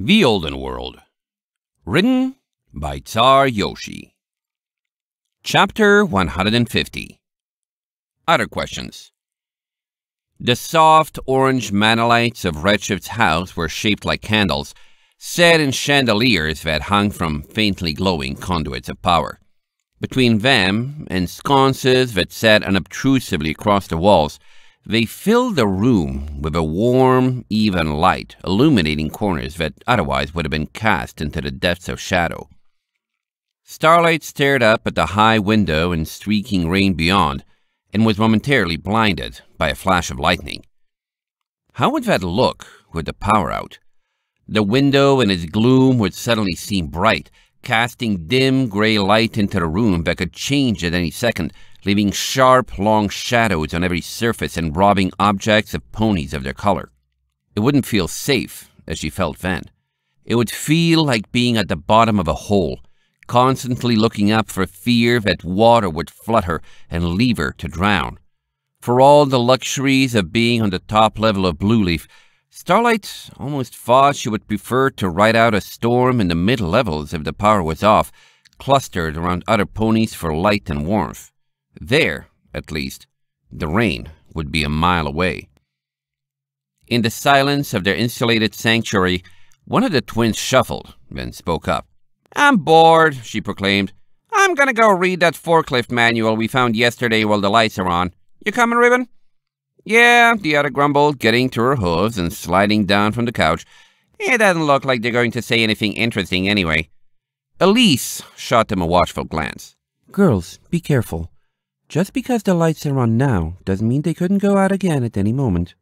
The Olden World Written by Tsar Yoshi Chapter 150 Other Questions The soft orange manolites of Redshift's house were shaped like candles, set in chandeliers that hung from faintly glowing conduits of power. Between them and sconces that sat unobtrusively across the walls, they filled the room with a warm, even light, illuminating corners that otherwise would have been cast into the depths of shadow. Starlight stared up at the high window and streaking rain beyond, and was momentarily blinded by a flash of lightning. How would that look with the power out? The window in its gloom would suddenly seem bright, casting dim gray light into the room that could change at any second, leaving sharp, long shadows on every surface and robbing objects of ponies of their color. It wouldn't feel safe, as she felt then. It would feel like being at the bottom of a hole, constantly looking up for fear that water would flood her and leave her to drown. For all the luxuries of being on the top level of Blue Leaf, Starlight almost thought she would prefer to ride out a storm in the mid-levels if the power was off, clustered around other ponies for light and warmth. There, at least, the rain would be a mile away. In the silence of their insulated sanctuary, one of the twins shuffled and spoke up. I'm bored, she proclaimed. I'm gonna go read that forklift manual we found yesterday while the lights are on. You coming, Ribbon? Yeah, the other grumbled, getting to her hooves and sliding down from the couch. It doesn't look like they're going to say anything interesting anyway. Elise shot them a watchful glance. Girls, be careful. Just because the lights are on now doesn't mean they couldn't go out again at any moment.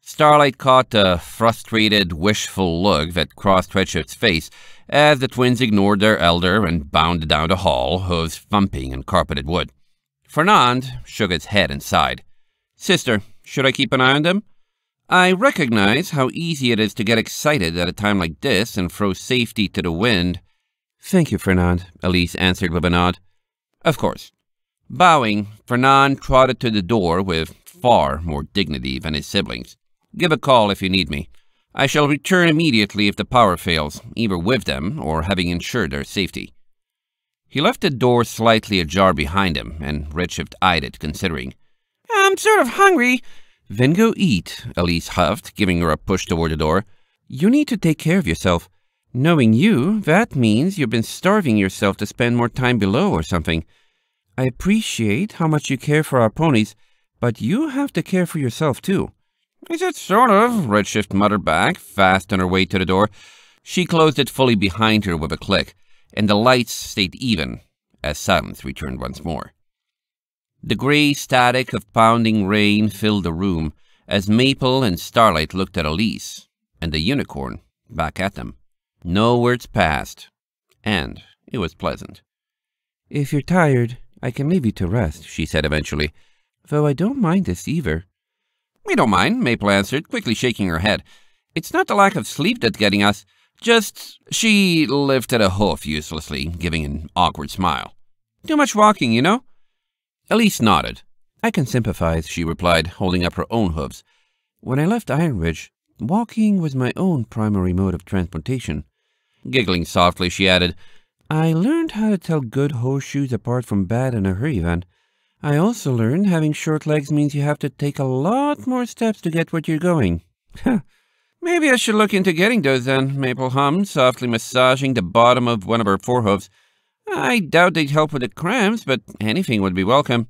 Starlight caught a frustrated, wishful look that crossed Redshift's face as the twins ignored their elder and bounded down the hall, hooves thumping in carpeted wood. Fernand shook his head and sighed. Sister, should I keep an eye on them? I recognize how easy it is to get excited at a time like this and throw safety to the wind. Thank you, Fernand, Elise answered with a nod. Of course. Bowing, Fernand trotted to the door with far more dignity than his siblings. Give a call if you need me. I shall return immediately if the power fails, either with them or having ensured their safety. He left the door slightly ajar behind him, and Redshift eyed it, considering. I'm sort of hungry. Then go eat, Elise huffed, giving her a push toward the door. You need to take care of yourself. Knowing you, that means you've been starving yourself to spend more time below or something. I appreciate how much you care for our ponies, but you have to care for yourself too. Is it sort of? Redshift muttered back, fast on her way to the door. She closed it fully behind her with a click, and the lights stayed even as silence returned once more. The gray static of pounding rain filled the room as Maple and Starlight looked at Elise and the unicorn back at them. No words passed, and it was pleasant. If you're tired, I can leave you to rest, she said eventually, though I don't mind this either. We don't mind, Maple answered, quickly shaking her head. It's not the lack of sleep that's getting us. Just she lifted a hoof uselessly, giving an awkward smile. Too much walking, you know? Elise nodded. I can sympathize, she replied, holding up her own hooves. When I left Iron Ridge, walking was my own primary mode of transportation. Giggling softly, she added, I learned how to tell good horseshoes apart from bad in a hurry, Van. I also learned having short legs means you have to take a lot more steps to get where you're going. Maybe I should look into getting those then, Maple hummed, softly massaging the bottom of one of her forehoofs. I doubt they'd help with the cramps, but anything would be welcome.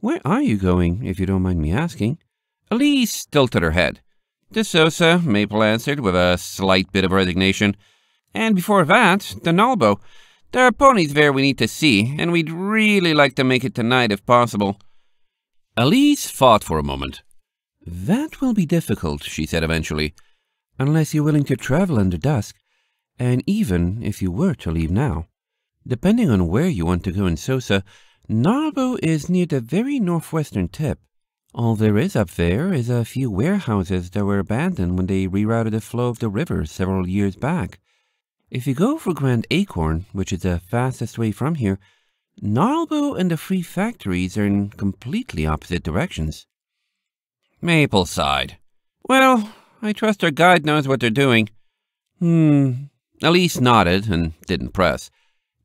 Where are you going, if you don't mind me asking? Elise tilted her head. To Sosa, Maple answered with a slight bit of resignation. And before that, to Nalbo. There are ponies there we need to see, and we'd really like to make it tonight if possible. Elise thought for a moment. That will be difficult, she said eventually, unless you're willing to travel under dusk, and even if you were to leave now. Depending on where you want to go in Sosa, Narbo is near the very northwestern tip. All there is up there is a few warehouses that were abandoned when they rerouted the flow of the river several years back. If you go for Grand Acorn, which is the fastest way from here, Narlbo and the Free Factories are in completely opposite directions. Maple sighed. Well, I trust our guide knows what they're doing. Hmm. Elise nodded and didn't press.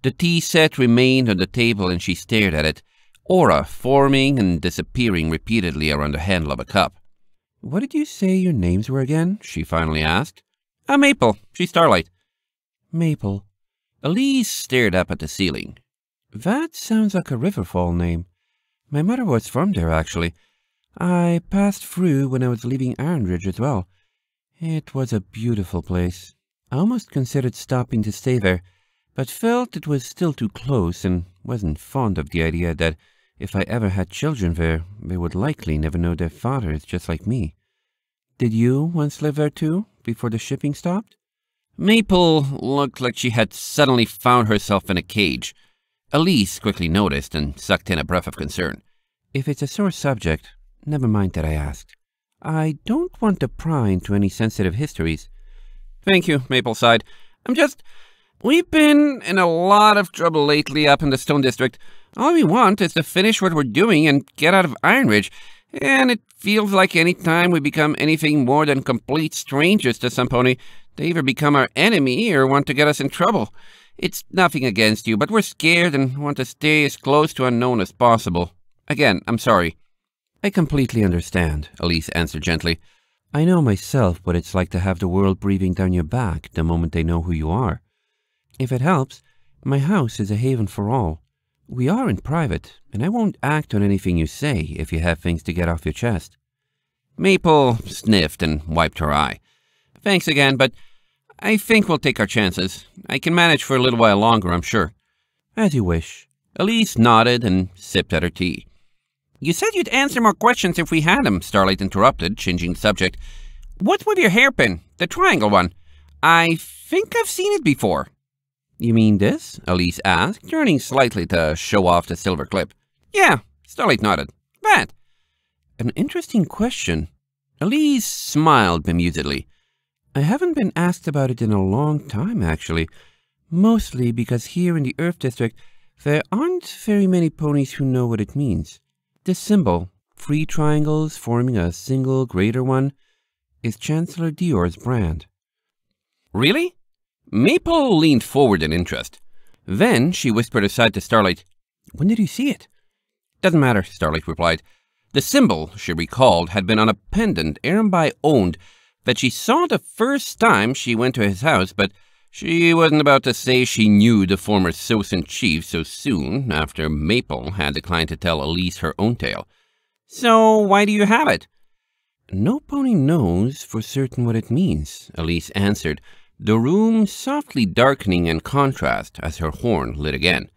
The tea set remained on the table and she stared at it, aura forming and disappearing repeatedly around the handle of a cup. What did you say your names were again? she finally asked. A maple. She's Starlight. Maple. Elise stared up at the ceiling. That sounds like a Riverfall name. My mother was from there, actually. I passed through when I was leaving Ironridge as well. It was a beautiful place. I almost considered stopping to stay there, but felt it was still too close and wasn't fond of the idea that if I ever had children there, they would likely never know their father is just like me. Did you once live there too, before the shipping stopped? Maple looked like she had suddenly found herself in a cage. Elise quickly noticed and sucked in a breath of concern. If it's a sore subject, never mind that I asked. I don't want to pry into any sensitive histories. Thank you, Maple sighed. I'm just... We've been in a lot of trouble lately up in the Stone District. All we want is to finish what we're doing and get out of Iron Ridge. And it feels like any time we become anything more than complete strangers to somepony, they either become our enemy or want to get us in trouble. It's nothing against you, but we're scared and want to stay as close to unknown as possible. Again, I'm sorry. I completely understand, Elise answered gently. I know myself what it's like to have the world breathing down your back the moment they know who you are. If it helps, my house is a haven for all. We are in private, and I won't act on anything you say if you have things to get off your chest. Maple sniffed and wiped her eye. Thanks again, but I think we'll take our chances. I can manage for a little while longer, I'm sure. As you wish. Elise nodded and sipped at her tea. You said you'd answer more questions if we had them, Starlight interrupted, changing the subject. What's with your hairpin? The triangle one. I think I've seen it before. You mean this? Elise asked, turning slightly to show off the silver clip. Yeah, Starlight nodded. That. An interesting question. Elise smiled bemusedly. I haven't been asked about it in a long time, actually. Mostly because here in the Earth District, there aren't very many ponies who know what it means. This symbol, three triangles forming a single greater one, is Chancellor Dior's brand. Really? Maple leaned forward in interest. Then she whispered aside to Starlight, When did you see it? Doesn't matter, Starlight replied. The symbol, she recalled, had been on a pendant Arambai owned that she saw the first time she went to his house, but she wasn't about to say she knew the former Sosin chief so soon after Maple had declined to tell Elise her own tale. So why do you have it? No pony knows for certain what it means, Elise answered, the room softly darkening in contrast as her horn lit again.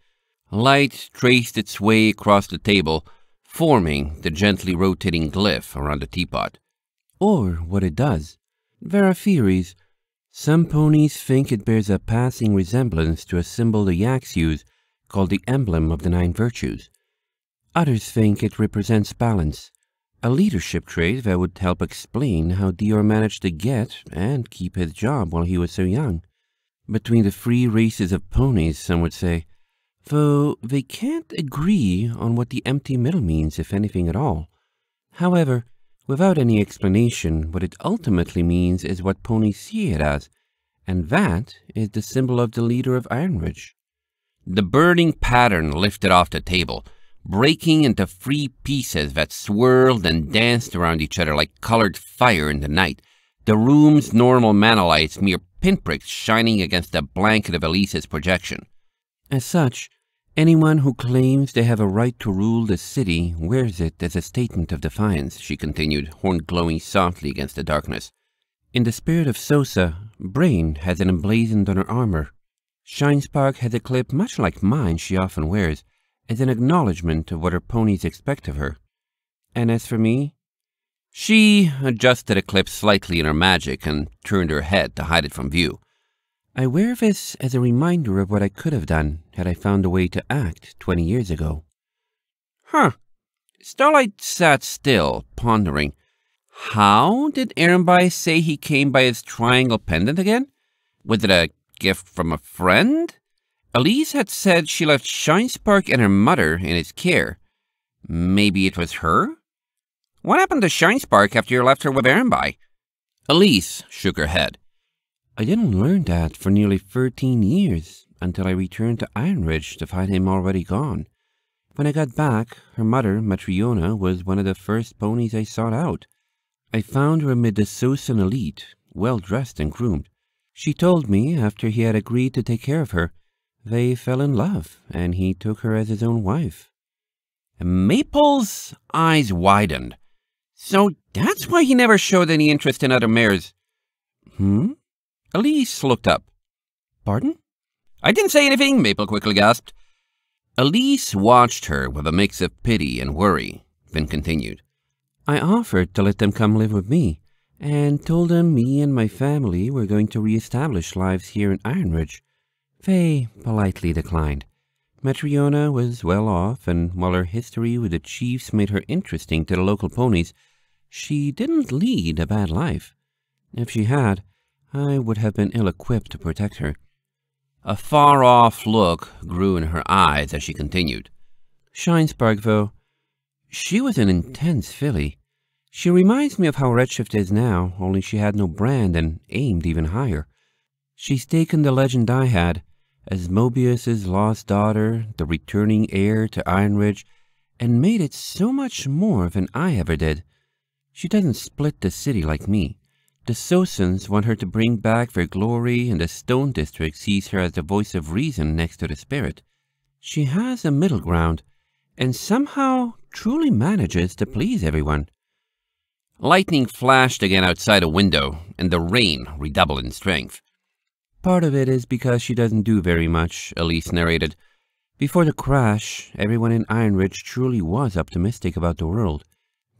Light traced its way across the table, forming the gently rotating glyph around the teapot. Or what it does. Vera theories. Some ponies think it bears a passing resemblance to a symbol the yaks use called the emblem of the nine virtues. Others think it represents balance a leadership trait that would help explain how Dior managed to get and keep his job while he was so young. Between the three races of ponies, some would say, though they can't agree on what the empty middle means, if anything at all. However, without any explanation, what it ultimately means is what ponies see it as, and that is the symbol of the leader of Ironridge. The burning pattern lifted off the table, breaking into free pieces that swirled and danced around each other like colored fire in the night, the room's normal mana lights mere pinpricks shining against the blanket of Elise's projection. As such, anyone who claims they have a right to rule the city wears it as a statement of defiance, she continued, horn glowing softly against the darkness. In the spirit of Sosa, Brain has it emblazoned on her armor. spark has a clip much like mine she often wears, as an acknowledgement of what her ponies expect of her. And as for me? She adjusted a clip slightly in her magic and turned her head to hide it from view. I wear this as a reminder of what I could have done had I found a way to act twenty years ago. Huh. Starlight sat still, pondering. How did Arambai say he came by his triangle pendant again? Was it a gift from a friend? Elise had said she left Shines and her mother in his care. Maybe it was her? What happened to Shines after you left her with Arenby? Elise shook her head. I didn't learn that for nearly 13 years until I returned to Ironridge to find him already gone. When I got back, her mother, Matriona, was one of the first ponies I sought out. I found her amid the Sosan elite, well dressed and groomed. She told me, after he had agreed to take care of her, they fell in love, and he took her as his own wife. Maple's eyes widened. So that's why he never showed any interest in other mares. Hmm? Elise looked up. Pardon? I didn't say anything, Maple quickly gasped. Elise watched her with a mix of pity and worry, then continued. I offered to let them come live with me, and told them me and my family were going to re-establish lives here in Ironridge. Fay politely declined. Matryona was well off, and while her history with the chiefs made her interesting to the local ponies, she didn't lead a bad life. If she had, I would have been ill-equipped to protect her. A far-off look grew in her eyes as she continued. Shinesburg, though, she was an intense filly. She reminds me of how Redshift is now, only she had no brand and aimed even higher. She's taken the legend I had, as Mobius's lost daughter, the returning heir to Ironridge, and made it so much more than I ever did. She doesn't split the city like me. The Sosans want her to bring back their glory, and the Stone District sees her as the voice of reason next to the spirit. She has a middle ground, and somehow truly manages to please everyone. Lightning flashed again outside a window, and the rain redoubled in strength. Part of it is because she doesn't do very much, Elise narrated. Before the crash, everyone in Iron Ridge truly was optimistic about the world.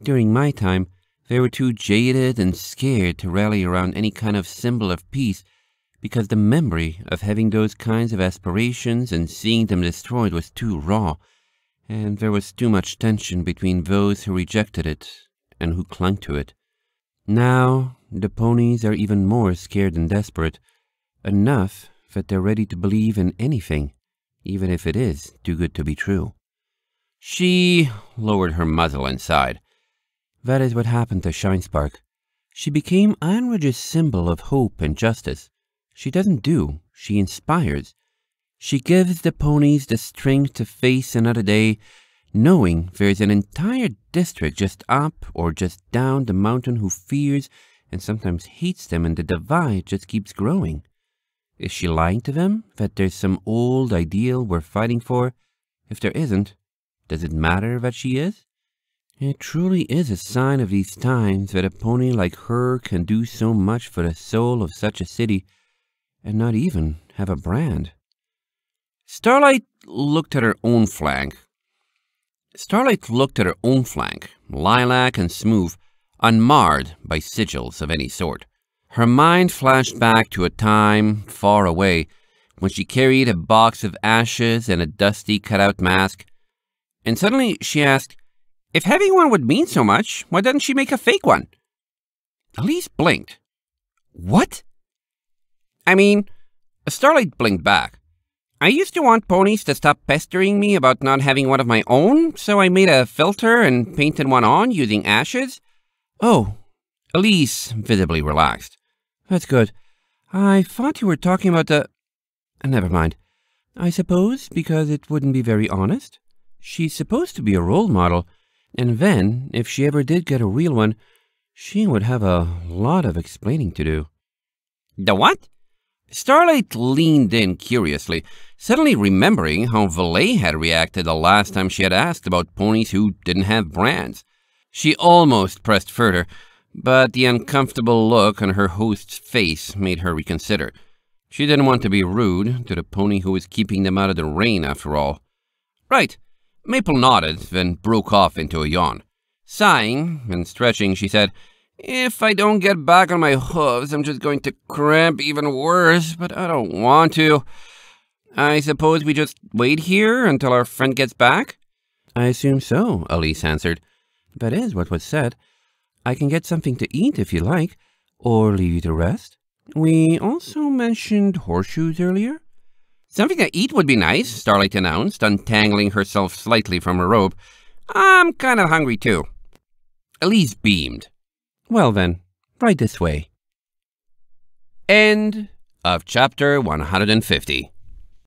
During my time, they were too jaded and scared to rally around any kind of symbol of peace because the memory of having those kinds of aspirations and seeing them destroyed was too raw, and there was too much tension between those who rejected it and who clung to it. Now, the ponies are even more scared and desperate, enough that they're ready to believe in anything, even if it is too good to be true. She lowered her muzzle and sighed. That is what happened to Shinespark. She became Ironridge's symbol of hope and justice. She doesn't do, she inspires. She gives the ponies the strength to face another day, knowing there's an entire district just up or just down the mountain who fears and sometimes hates them and the divide just keeps growing. Is she lying to them that there's some old ideal we're fighting for? If there isn't, does it matter that she is? It truly is a sign of these times that a pony like her can do so much for the soul of such a city and not even have a brand. Starlight looked at her own flank. Starlight looked at her own flank, lilac and smooth, unmarred by sigils of any sort. Her mind flashed back to a time far away when she carried a box of ashes and a dusty cutout mask. And suddenly she asked, If having one would mean so much, why doesn't she make a fake one? Elise blinked. What? I mean, Starlight blinked back. I used to want ponies to stop pestering me about not having one of my own, so I made a filter and painted one on using ashes. Oh, Elise visibly relaxed. That's good. I thought you were talking about the... Uh, never mind. I suppose because it wouldn't be very honest. She's supposed to be a role model, and then, if she ever did get a real one, she would have a lot of explaining to do. The what? Starlight leaned in curiously, suddenly remembering how Valet had reacted the last time she had asked about ponies who didn't have brands. She almost pressed further, but the uncomfortable look on her host's face made her reconsider. She didn't want to be rude to the pony who was keeping them out of the rain, after all. Right. Maple nodded, then broke off into a yawn. Sighing and stretching, she said, If I don't get back on my hooves, I'm just going to cramp even worse, but I don't want to. I suppose we just wait here until our friend gets back? I assume so, Elise answered. That is what was said. I can get something to eat if you like, or leave you to rest. We also mentioned horseshoes earlier. Something to eat would be nice, Starlight announced, untangling herself slightly from her robe. I'm kind of hungry too. Elise beamed. Well then, right this way. End of chapter 150.